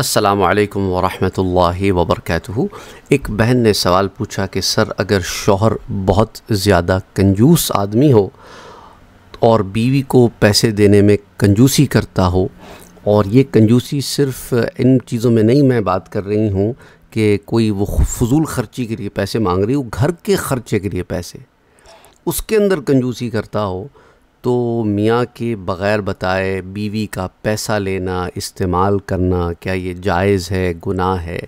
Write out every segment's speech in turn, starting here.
असलकम वरहमल वबरक एक बहन ने सवाल पूछा कि सर अगर शोहर बहुत ज़्यादा कंजूस आदमी हो और बीवी को पैसे देने में कंजूसी करता हो और ये कंजूसी सिर्फ इन चीज़ों में नहीं मैं बात कर रही हूँ कि कोई वो फजूल खर्ची के लिए पैसे मांग रही हो घर के ख़र्चे के लिए पैसे उसके अंदर कंजूसी करता हो तो मियाँ के बग़ैर बताए बीवी का पैसा लेना इस्तेमाल करना क्या ये जायज़ है गुनाह है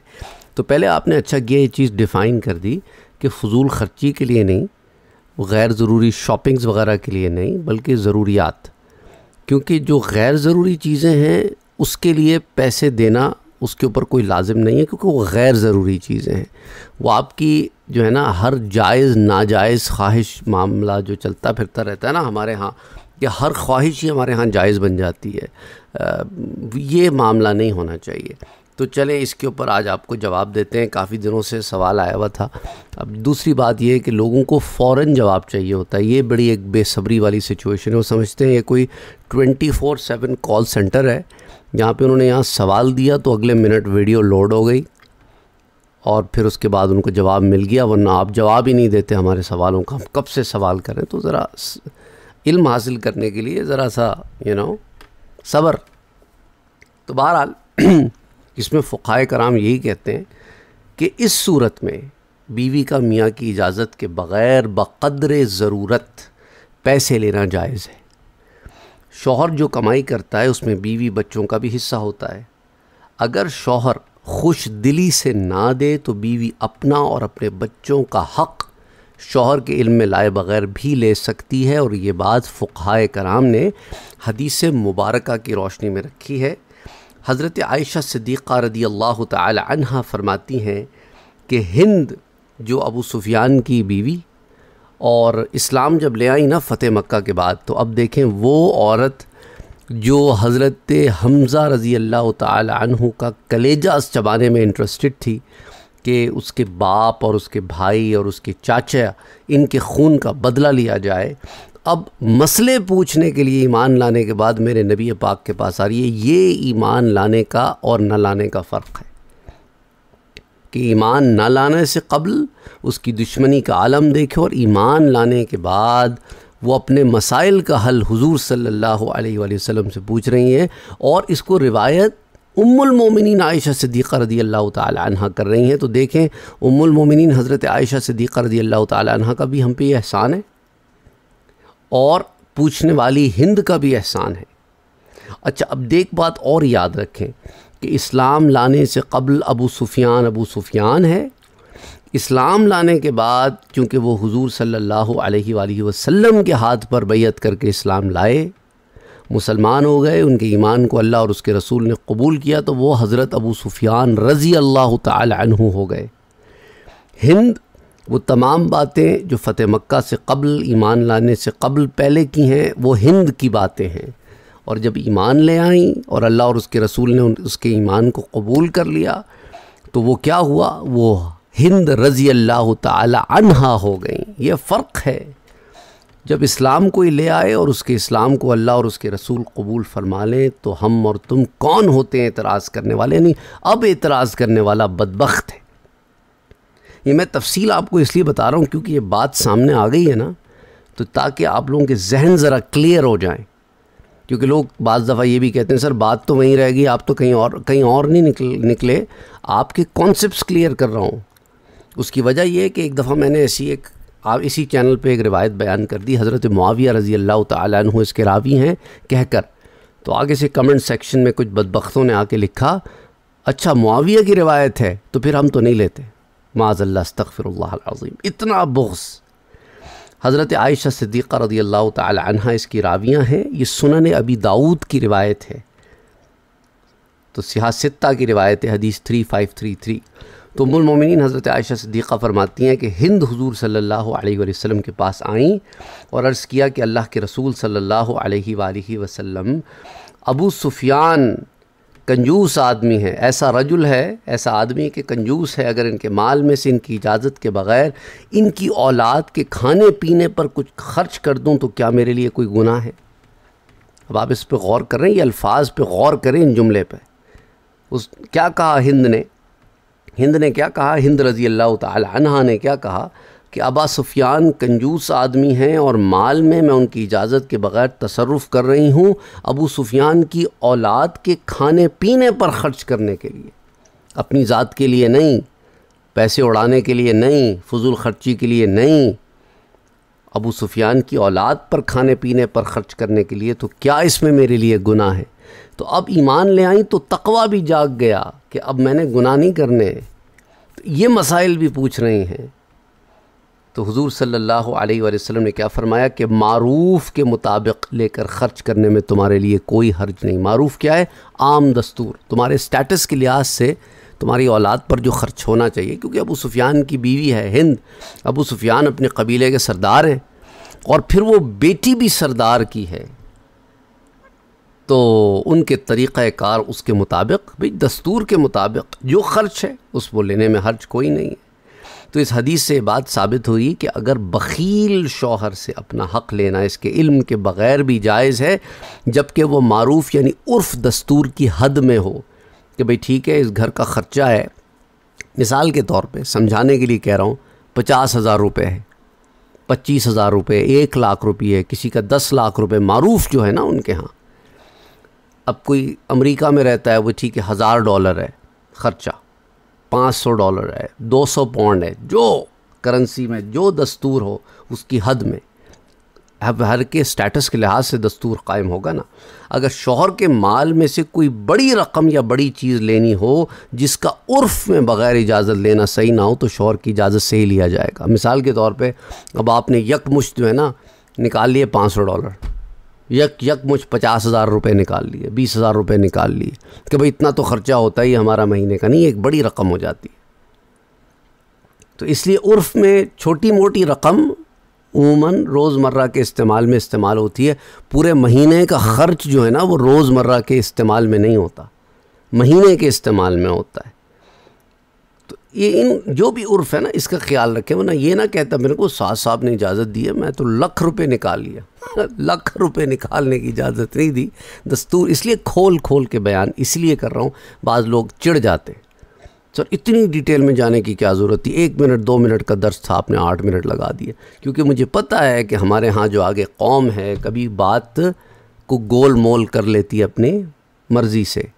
तो पहले आपने अच्छा ये चीज़ डिफ़ाइन कर दी कि फजूल खर्ची के लिए नहीं गैर ज़रूरी शॉपिंग्स वगैरह के लिए नहीं बल्कि ज़रूरियात क्योंकि जो गैर ज़रूरी चीज़ें हैं उसके लिए पैसे देना उसके ऊपर कोई लाजिम नहीं है क्योंकि वो गैर ज़रूरी चीज़ें हैं वो आपकी जो है ना हर जायज़ नाजायज़ ख्वाहिश मामला जो चलता फिरता रहता है ना हमारे यहाँ कि हर ख्वाहिश ही हमारे यहाँ जायज़ बन जाती है ये मामला नहीं होना चाहिए तो चले इसके ऊपर आज आपको जवाब देते हैं काफ़ी दिनों से सवाल आया हुआ था अब दूसरी बात यह है कि लोगों को फ़ौर जवाब चाहिए होता है ये बड़ी एक बेसब्री वाली सिचुएशन है वो समझते हैं ये कोई twenty four seven call center है यहाँ पे उन्होंने यहाँ सवाल दिया तो अगले मिनट वीडियो लोड हो गई और फिर उसके बाद उनको जवाब मिल गया वरना आप जवाब ही नहीं देते हमारे सवालों का हम कब से सवाल करें तो ज़रा इल्म हासिल करने के लिए ज़रा सा यू नो सब्र तो बहरहाल जिसमें फ़ुकाए कराम यही कहते हैं कि इस सूरत में बीवी का मियाँ की इजाज़त के बग़ैर बद्र ज़रूरत पैसे लेना जायज़ है शोहर जो कमाई करता है उसमें बीवी बच्चों का भी हिस्सा होता है अगर शोहर खुश दिली से ना दे तो बीवी अपना और अपने बच्चों का हक़ शोहर के इल्म में लाए बगैर भी ले सकती है और ये बात फ़ुकाए कराम ने हदीस मुबारक की रोशनी में रखी है हज़रत आयशा सिद्दीक़ा रदी अल्लाह तहा फ़रमाती हैं कि हिंद जो अबू सुफियान की बीवी और इस्लाम जब ले आई ना फ़तेह मक्का के बाद तो अब देखें वो औरत जो हज़रत हमज़ा रज़ी अल्लाह तह का कलेजा चबाने में इंटरेस्टेड थी कि उसके बाप और उसके भाई और उसके चाचा इनके खून का बदला लिया जाए अब मसले पूछने के लिए ईमान लाने के बाद मेरे नबी पाक के पास आ रही है ये ईमान लाने का और न लाने का फ़र्क है कि ईमान न लाने से कबल उसकी दुश्मनी का आलम देखे और ईमान लाने के बाद वो अपने मसाइल का हल हुजूर सल्लल्लाहु अलैहि वसल्लम से पूछ रही हैं और इसको रिवायत उम्मुलमोमिन आयशा सिद्दीक़ा रदी अल्लाह तह कर रही हैं तो देखें उम्मुलमोमिन हज़रत आयशा सिद्दीक़ा रदी अल्लाह तह का भी हम पे ये एहसान है और पूछने वाली हिंद का भी एहसान है अच्छा अब देख बात और याद रखें कि इस्लाम लाने से कबल अबू सुफियान अबू सुफियान है इस्लाम लाने के बाद क्योंकि वो हुजूर सल्लल्लाहु अलैहि वसल्लम के हाथ पर बैत करके इस्लाम लाए मुसलमान हो गए उनके ईमान को अल्लाह और उसके रसूल ने कबूल किया तो वो हज़रत अबू सुफियान रज़ी अल्लाह तु हो गए हिंद वो तमाम बातें जो फ़तेह मक्का से कबल ईमान लाने से कबल पहले की हैं वो हिंद की बातें हैं और जब ईमान ले आई और अल्लाह और उसके रसूल ने उसके ईमान को कबूल कर लिया तो वो क्या हुआ वो हिंद रज़ी अल्लाह तहा हो गई ये फ़र्क है जब इस्लाम कोई ले आए और उसके इस्लाम को अल्लाह और उसके रसूल कबूल फरमा लें तो हम और तुम कौन होते हैं एतराज़ करने वाले नहीं अब एतराज़ करने वाला बदबخت है ये मैं तफसील आपको इसलिए बता रहा हूँ क्योंकि ये बात सामने आ गई है ना तो ताकि आप लोगों के जहन ज़रा क्लियर हो जाए क्योंकि लोग बाज़ दफ़ा ये भी कहते हैं सर बात तो वहीं रहेगी आप तो कहीं और कहीं और नहीं निकल निकले आपके कॉन्सेप्ट क्लियर कर रहा हूँ उसकी वजह यह कि एक दफ़ा मैंने ऐसी एक आप इसी चैनल पे एक रिवायत बयान कर दी हज़रत मुआविया रज़ी अल्लाह तु इसके रावी हैं कहकर तो आगे से कमेंट सेक्शन में कुछ बदबख्तों ने आके लिखा अच्छा मुआविया की रिवायत है तो फिर हम तो नहीं लेते माजल्ला इतना बुग्स हज़रत आयशा सिद्दीक़ा रदी अल्लाह तहा इसकी रावियाँ हैं ये सुनन अबी दाऊद की रिवायत है तो सियासत्ता की रिवायत है हदीस थ्री फाइव थ्री थ्री तो मुलमिन हज़रत आयशा सिद्दीक़ा फरमाती हैं कि हिंद हुजूर सल्लल्लाहु अलैहि वसल्लम के पास आईं और अर्ज़ किया कि अल्लाह के रसूल सल्लल्लाहु अलैहि वसल्लम अबू सुफियान कंजूस आदमी है ऐसा रजुल है ऐसा आदमी के कंजूस है अगर इनके माल में से इनकी इजाज़त के बग़ैर इनकी औलाद के खाने पीने पर कुछ खर्च कर दूँ तो क्या मेरे लिए कोई गुनाह है अब आप इस पर गौर करें ये अल्फाज पे गौर करें इन जुमले पर उस क्या कहा हिंद ने हिंद ने क्या कहा हिंद रज़ी अल्लाह तहा ने क्या कहा कि अबा सुफियान कंजूस आदमी हैं और माल में मैं उनकी इजाज़त के बग़ैर तसरफ़ कर रही हूँ अबू सुफियान की औलाद के खाने पीने पर ख़र्च करने के लिए अपनी ज़ात के लिए नहीं पैसे उड़ाने के लिए नहीं फजूल खर्ची के लिए नहीं अबू सुफियान की औलाद पर खाने पीने पर ख़र्च करने के लिए तो क्या इसमें मेरे लिए गुनाह है तो अब ईमान ले आई तो तकवा भी जाग गया कि अब मैंने गुनाह नहीं करने तो ये मसाइल भी पूछ रही हैं तो हुजूर सल्लल्लाहु अलैहि वसल्लम ने क्या फ़रमाया कि मारूफ़ के मुताबिक लेकर ख़र्च करने में तुम्हारे लिए कोई हर्ज नहीं मारूफ़ क्या है आम दस्तूर तुम्हारे स्टेटस के लिहाज से तुम्हारी औलाद पर जो खर्च होना चाहिए क्योंकि अबू सुफियान की बीवी है हिंद अबू सुफियान अपने कबीले के सरदार हैं और फिर वो बेटी भी सरदार की है तो उनके तरीक़ार उसके मुताबिक भाई दस्तूर के मुताबिक जो खर्च है उस वो लेने में हर्ज कोई नहीं है तो इस हदीस से बात साबित हुई कि अगर बखील शौहर से अपना हक़ लेना इसके इल्म के बग़ैर भी जायज़ है जबकि वो मारूफ यानी उर्फ़ दस्तूर की हद में हो कि भाई ठीक है इस घर का ख़र्चा है मिसाल के तौर पे समझाने के लिए कह रहा हूँ पचास हज़ार रुपये है पच्चीस हज़ार रुपये एक लाख रुपये किसी का दस लाख रुपये मरूफ़ जो है ना उनके यहाँ अब कोई अमेरिका में रहता है वो ठीक है हज़ार डॉलर है ख़र्चा पाँच सौ डॉलर है दो सौ पौंड है जो करेंसी में जो दस्तूर हो उसकी हद में अब हर के स्टेटस के लिहाज से दस्तूर कायम होगा ना अगर शोहर के माल में से कोई बड़ी रकम या बड़ी चीज़ लेनी हो जिसका उर्फ में बग़ैर इजाज़त लेना सही ना हो तो शोहर की इजाज़त से ही लिया जाएगा मिसाल के तौर पे अब आपने यकमुश्त जो है ना निकाल लिए पाँच सौ डॉलर यक यक मुझ पचास हज़ार रुपये निकाल लिए बीस हज़ार रुपये निकाल लिए कि भाई इतना तो ख़र्चा होता ही हमारा महीने का नहीं एक बड़ी रकम हो जाती है तो इसलिए उर्फ़ में छोटी मोटी रकम उमूमन रोज़मर्रा के इस्तेमाल में इस्तेमाल होती है पूरे महीने का ख़र्च जो है ना वो रोज़मर्रा के इस्तेमाल में नहीं होता महीने के इस्तेमाल में होता है ये इन जो भी उर्फ है ना इसका ख्याल रखें वरना ये ना कहता मेरे को सास साहब ने इजाज़त दी है मैं तो लख रुपए निकाल लिया लख रुपए निकालने की इजाज़त नहीं दी दस्तूर इसलिए खोल खोल के बयान इसलिए कर रहा हूँ बाज़ लोग चिड़ जाते सर इतनी डिटेल में जाने की क्या ज़रूरत थी एक मिनट दो मिनट का दर्श था आपने आठ मिनट लगा दिया क्योंकि मुझे पता है कि हमारे यहाँ जो आगे कौम है कभी बात को गोल मोल कर लेती है अपनी मर्ज़ी से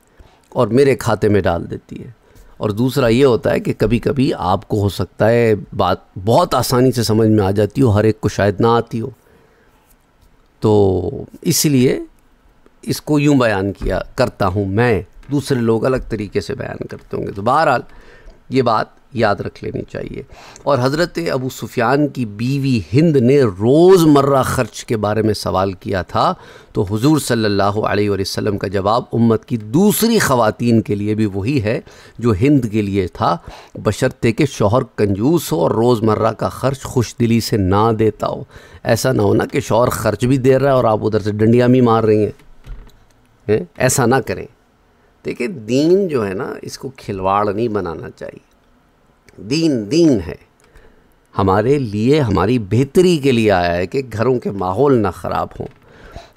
और मेरे खाते में डाल देती है और दूसरा ये होता है कि कभी कभी आपको हो सकता है बात बहुत आसानी से समझ में आ जाती हो हर एक को शायद ना आती हो तो इसलिए इसको यूँ बयान किया करता हूँ मैं दूसरे लोग अलग तरीके से बयान करते होंगे तो बहरहाल ये बात याद रख लेनी चाहिए और हज़रत अबू सुफियान की बीवी हिंद ने रोज़मर्रा ख़र्च के बारे में सवाल किया था तो हुजूर सल्लल्लाहु अलैहि वसल्लम का जवाब उम्मत की दूसरी ख़वातीन के लिए भी वही है जो हिंद के लिए था बशर्ते के शोहर कंजूस हो और रोज़मर्रा का ख़र्च खुश दिली से ना देता हो ऐसा ना होना कि शोहर ख़र्च भी दे रहा है और आप उधर से डंडियाँ भी मार रही हैं ऐसा ना करें देखिए दीन जो है ना इसको खिलवाड़ नहीं बनाना चाहिए दीन दीन है हमारे लिए हमारी बेहतरी के लिए आया है कि घरों के माहौल ना ख़राब हों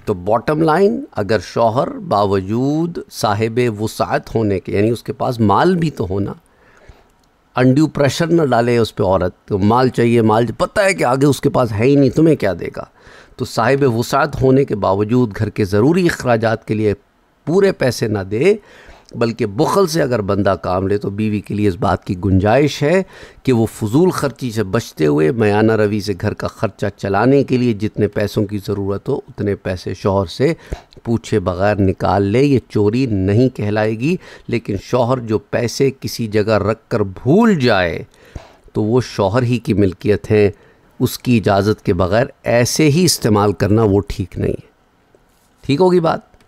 तो बॉटम लाइन अगर शौहर बावजूद साहेब वसात होने के यानी उसके पास माल भी तो होना अंड्यू प्रेशर ना डाले उस पर औरत तो माल चाहिए माल पता है कि आगे उसके पास है ही नहीं तुम्हें क्या देगा तो साहिब वसात होने के बावजूद घर के ज़रूरी अखराज के लिए पूरे पैसे ना दे बल्कि बुखल से अगर बंदा काम ले तो बीवी के लिए इस बात की गुंजाइश है कि वो फजूल खर्ची से बचते हुए मयाना रवि से घर का ख़र्चा चलाने के लिए जितने पैसों की ज़रूरत हो उतने पैसे शोहर से पूछे बगैर निकाल ले ये चोरी नहीं कहलाएगी लेकिन शोहर जो पैसे किसी जगह रख कर भूल जाए तो वो शोहर ही की मिल्कियत है उसकी इजाज़त के बग़ैर ऐसे ही इस्तेमाल करना वो ठीक नहीं है ठीक होगी बात